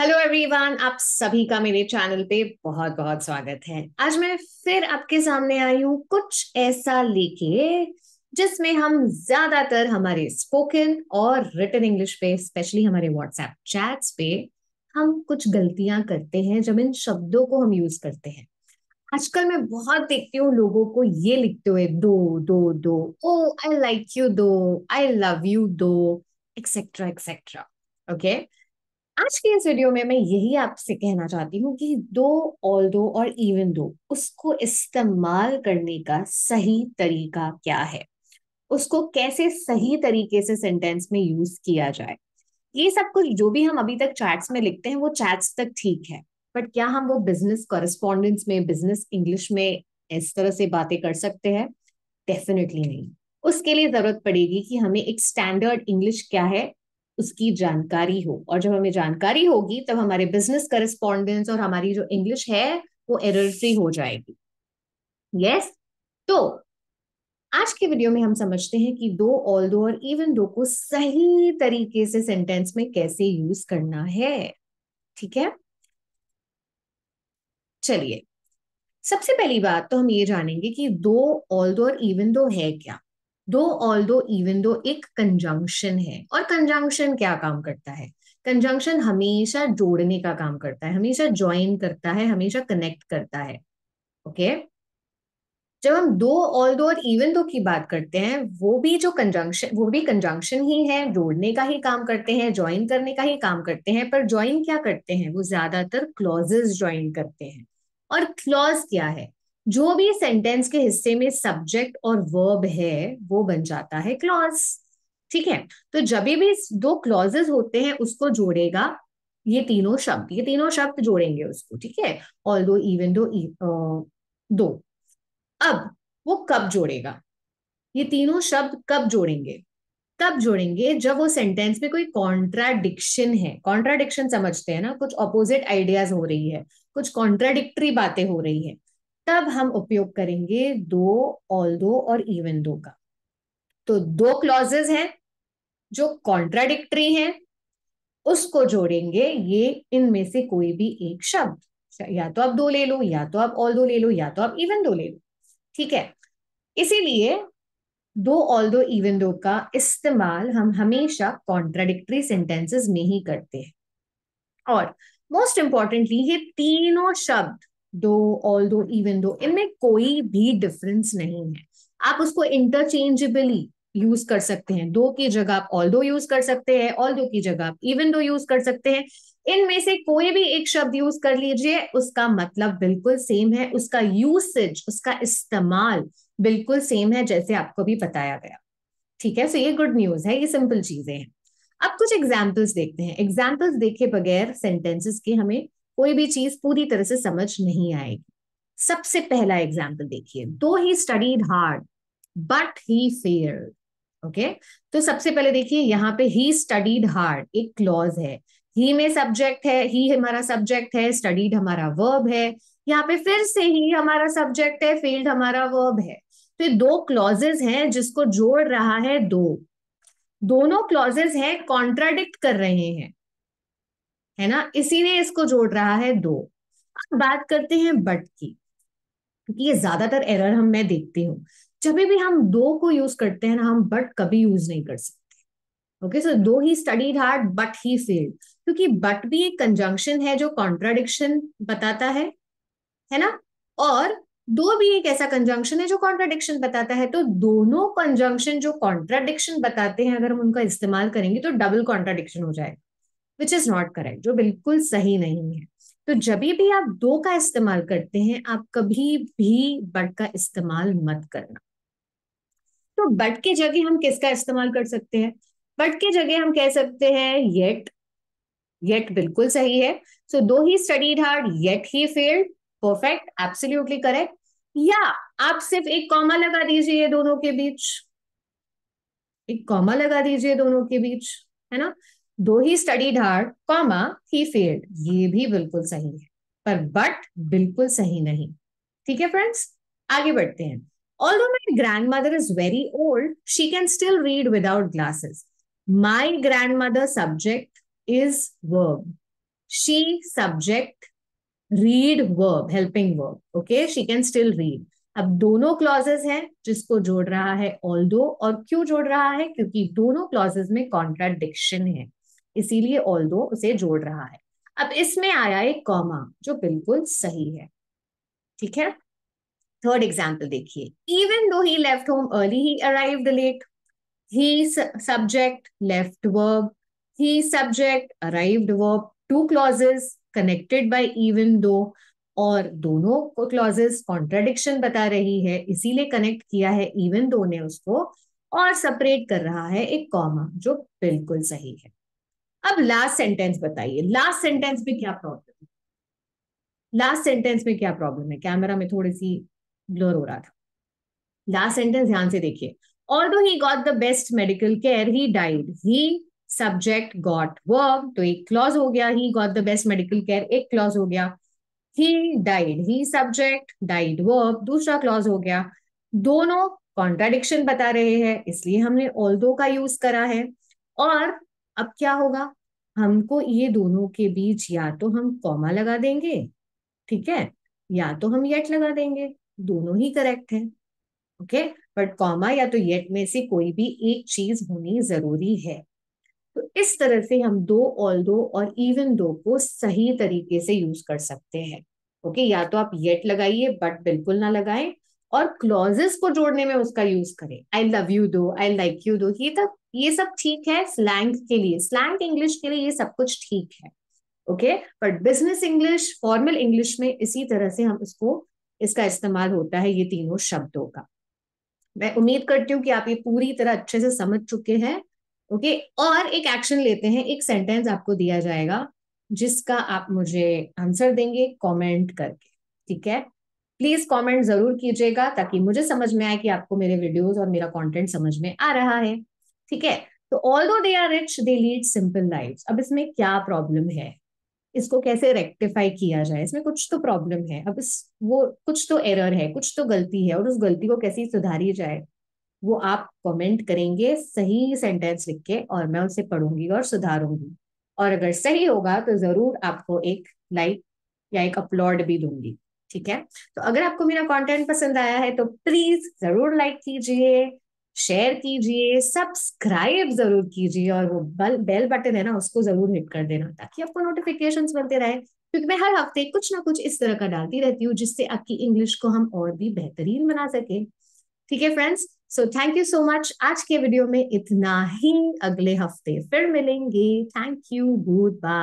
Hello everyone आप सभी का मेरे चैनल पे बहुत बहुत स्वागत है आज मैं फिर आपके सामने आई हूँ कुछ ऐसा लेके जिसमें हम ज्यादातर हमारे स्पोकन और रिटर्न इंग्लिश पे स्पेशली हमारे व्हाट्सएप चैट्स पे हम कुछ गलतियां करते हैं जब इन शब्दों को हम यूज करते हैं आजकल मैं बहुत देखती हूँ लोगों को ये लिखते हुए दो दो दो ओ आई like you though I love you though etcetera etcetera okay आज के इस वीडियो में मैं यही आपसे कहना चाहती हूँ कि दो ऑल दो और इवन दो उसको इस्तेमाल करने का सही तरीका क्या है उसको कैसे सही तरीके से सेंटेंस में यूज किया जाए ये सब कुछ जो भी हम अभी तक चैट्स में लिखते हैं वो चैट्स तक ठीक है बट क्या हम वो बिजनेस कॉरेस्पॉन्डेंस में बिजनेस इंग्लिश में इस तरह से बातें कर सकते हैं डेफिनेटली नहीं उसके लिए जरूरत पड़ेगी कि हमें एक स्टैंडर्ड इंग्लिश क्या है उसकी जानकारी हो और जब हमें जानकारी होगी तब हमारे बिजनेस करिस्पॉन्डेंस और हमारी जो इंग्लिश है वो एरर फ्री हो जाएगी यस yes? तो आज के वीडियो में हम समझते हैं कि दो ऑल दो और इवन दो को सही तरीके से सेंटेंस में कैसे यूज करना है ठीक है चलिए सबसे पहली बात तो हम ये जानेंगे कि दो ऑल दो और इवन दो है क्या दो ऑल दो इवन दो एक कंजंक्शन है और कंजंक्शन क्या काम करता है कंजंक्शन हमेशा जोड़ने का काम करता है हमेशा ज्वाइन करता है हमेशा कनेक्ट करता है ओके okay? जब हम दो ऑल दो और इवन दो की बात करते हैं वो भी जो कंजंक्शन वो भी कंजंक्शन ही है जोड़ने का ही काम करते हैं ज्वाइन करने का ही काम करते हैं पर ज्वाइन क्या करते हैं वो ज्यादातर क्लॉजेस ज्वाइन करते हैं और क्लॉज क्या है जो भी सेंटेंस के हिस्से में सब्जेक्ट और वर्ब है वो बन जाता है क्लॉज ठीक है तो जब भी दो क्लॉजेस होते हैं उसको जोड़ेगा ये तीनों शब्द ये तीनों शब्द जोड़ेंगे उसको ठीक है ऑल दो इवन दो दो अब वो कब जोड़ेगा ये तीनों शब्द कब जोड़ेंगे कब जोड़ेंगे जब वो सेंटेंस में कोई कॉन्ट्राडिक्शन है कॉन्ट्राडिक्शन समझते हैं ना कुछ अपोजिट आइडियाज हो रही है कुछ कॉन्ट्राडिक्टरी बातें हो रही है तब हम उपयोग करेंगे दो ऑल दो और इवन दो का तो दो क्लॉजेस हैं जो कॉन्ट्राडिक्टरी हैं उसको जोड़ेंगे ये इनमें से कोई भी एक शब्द या तो आप दो ले लो या तो आप ऑल दो ले लो या तो आप इवन दो ले लो ठीक है इसीलिए दो ऑल दो इवन दो का इस्तेमाल हम हमेशा कॉन्ट्राडिक्टरी सेंटेंसेस में ही करते हैं और मोस्ट इंपॉर्टेंटली ये तीनों शब्द दो ऑल दो इवन दो इनमें कोई भी डिफरेंस नहीं है आप उसको इंटरचेंजेबली यूज कर सकते हैं दो की जगह आप ऑल दो यूज कर सकते हैं ऑल दो की जगह आप इवन दो यूज कर सकते हैं इनमें से कोई भी एक शब्द यूज कर लीजिए उसका मतलब बिल्कुल सेम है उसका यूसेज उसका इस्तेमाल बिल्कुल सेम है जैसे आपको भी बताया गया ठीक है सो ये गुड न्यूज है ये सिंपल चीजें हैं अब कुछ एग्जाम्पल्स देखते हैं एग्जाम्पल्स देखे बगैर सेंटेंसेस के हमें कोई भी चीज पूरी तरह से समझ नहीं आएगी सबसे पहला एग्जाम्पल देखिए though he studied hard but he fair okay तो सबसे पहले देखिए यहाँ पे ही स्टडीड हार्ड एक क्लॉज है ही में सब्जेक्ट है ही हमारा सब्जेक्ट है स्टडीड हमारा वर्ब है यहाँ पे फिर से ही हमारा सब्जेक्ट है फील्ड हमारा वर्ब है तो ये दो क्लॉजेज हैं जिसको जोड़ रहा है दो दोनों क्लॉजेस हैं कॉन्ट्राडिक्ट कर रहे हैं है ना इसीलिए इसको जोड़ रहा है दो अब बात करते हैं बट की क्योंकि ये ज्यादातर एरर हम मैं देखती हूँ जब भी हम दो को यूज करते हैं ना हम बट कभी यूज नहीं कर सकते okay so though he studied hard but he failed क्योंकि बट भी एक कंजंक्शन है जो कॉन्ट्राडिक्शन बताता है है ना और दो भी एक ऐसा कंजंक्शन है जो कॉन्ट्राडिक्शन बताता है तो दोनों कंजंक्शन जो कॉन्ट्राडिक्शन बताते हैं अगर हम उनका इस्तेमाल करेंगे तो डबल कॉन्ट्राडिक्शन हो जाएगा विच इज नॉट करेक्ट जो बिल्कुल सही नहीं है तो जब भी आप दो का इस्तेमाल करते हैं आप कभी भी बट का इस्तेमाल मत करना तो बट के जगह हम किसका इस्तेमाल कर सकते हैं बट के जगह हम कह सकते हैं येट येट बिल्कुल सही है so though he studied hard yet he failed perfect absolutely correct या आप सिर्फ एक कॉमा लगा दीजिए दोनों के बीच एक कॉमा लगा दीजिए दोनों के बीच है ना though he study hard comma he failed ये भी बिल्कुल सही है पर बट बिल्कुल सही नहीं ठीक है फ्रेंड्स आगे बढ़ते हैं all my grandmother is very old she can still read without glasses my grandmother subject is verb she subject read verb helping verb okay she can still read अब दोनों clauses हैं जिसको जोड़ रहा है all और क्यों जोड़ रहा है क्योंकि दोनों क्लॉजेस में कॉन्ट्राडिक्शन है इसीलिए ऑल दो उसे जोड़ रहा है अब इसमें आया एक कॉमा जो बिल्कुल सही है ठीक है थर्ड एग्जाम्पल देखिए even though he left home early he arrive late he subject left verb he subject arrived verb two clauses connected by even though और दोनों को क्लॉजेस कॉन्ट्राडिक्शन बता रही है इसीलिए कनेक्ट किया है इवन दो ने उसको और सेपरेट कर रहा है एक कॉमा जो बिल्कुल सही है अब लास्ट सेंटेंस बताइए लास्ट सेंटेंस में क्या प्रॉब्लम लास्ट सेंटेंस में क्या प्रॉब्लम है कैमरा में थोड़ी सी ब्लर हो रहा था लास्ट सेंटेंस ध्यान से देखिए although he got the best medical care he died he subject got verb तो एक क्लॉज हो गया he got the best medical care एक क्लॉज हो गया he died he subject died verb दूसरा क्लॉज हो गया दोनों कॉन्ट्राडिक्शन बता रहे हैं इसलिए हमने ऑल दो का यूज करा है और अब क्या होगा हमको ये दोनों के बीच या तो हम कॉमा लगा देंगे ठीक है या तो हम येट लगा देंगे दोनों ही करेक्ट है ओके बट कॉमा या तो येट में से कोई भी एक चीज होनी जरूरी है तो इस तरह से हम दो ऑल दो और इवन दो को सही तरीके से यूज कर सकते हैं ओके या तो आप येट लगाइए बट बिल्कुल ना लगाएं और क्लॉजेस को जोड़ने में उसका यूज करें आई love you though I like you दो ये तो ये सब ठीक है स्लैंग के लिए स्लैंग इंग्लिश के लिए ये सब कुछ ठीक है okay but business English formal English में इसी तरह से हम इसको इसका इस्तेमाल होता है ये तीनों शब्दों का मैं उम्मीद करती हूँ कि आप ये पूरी तरह अच्छे से समझ चुके हैं ओके और एक एक्शन लेते हैं एक सेंटेंस आपको दिया जाएगा जिसका आप मुझे आंसर देंगे कमेंट करके ठीक है प्लीज कमेंट जरूर कीजिएगा ताकि मुझे समझ में आए कि आपको मेरे वीडियोस और मेरा कंटेंट समझ में आ रहा है ठीक है तो although they are rich they lead simple life अब इसमें क्या प्रॉब्लम है इसको कैसे रेक्टिफाई किया जाए इसमें कुछ तो प्रॉब्लम है अब इस वो कुछ तो एरर है कुछ तो गलती है और उस गलती को कैसे सुधारी जाए वो आप कमेंट करेंगे सही सेंटेंस लिख के और मैं उसे पढ़ूंगी और सुधारूंगी और अगर सही होगा तो जरूर आपको एक लाइक या एक अपलोड भी दूंगी ठीक है तो अगर आपको मेरा कंटेंट पसंद आया है तो प्लीज जरूर लाइक कीजिए शेयर कीजिए सब्सक्राइब जरूर कीजिए और वो बल बेल बटन है ना उसको जरूर हिट कर देना ताकि आपको नोटिफिकेशन मिलते रहे क्योंकि मैं हर हफ्ते कुछ ना कुछ इस तरह का डालती रहती हूँ जिससे आपकी इंग्लिश को हम और भी बेहतरीन बना सके ठीक है friends so thank you so much आज के वीडियो में इतना ही अगले हफ्ते फिर मिलेंगे थैंक यू गुड बाय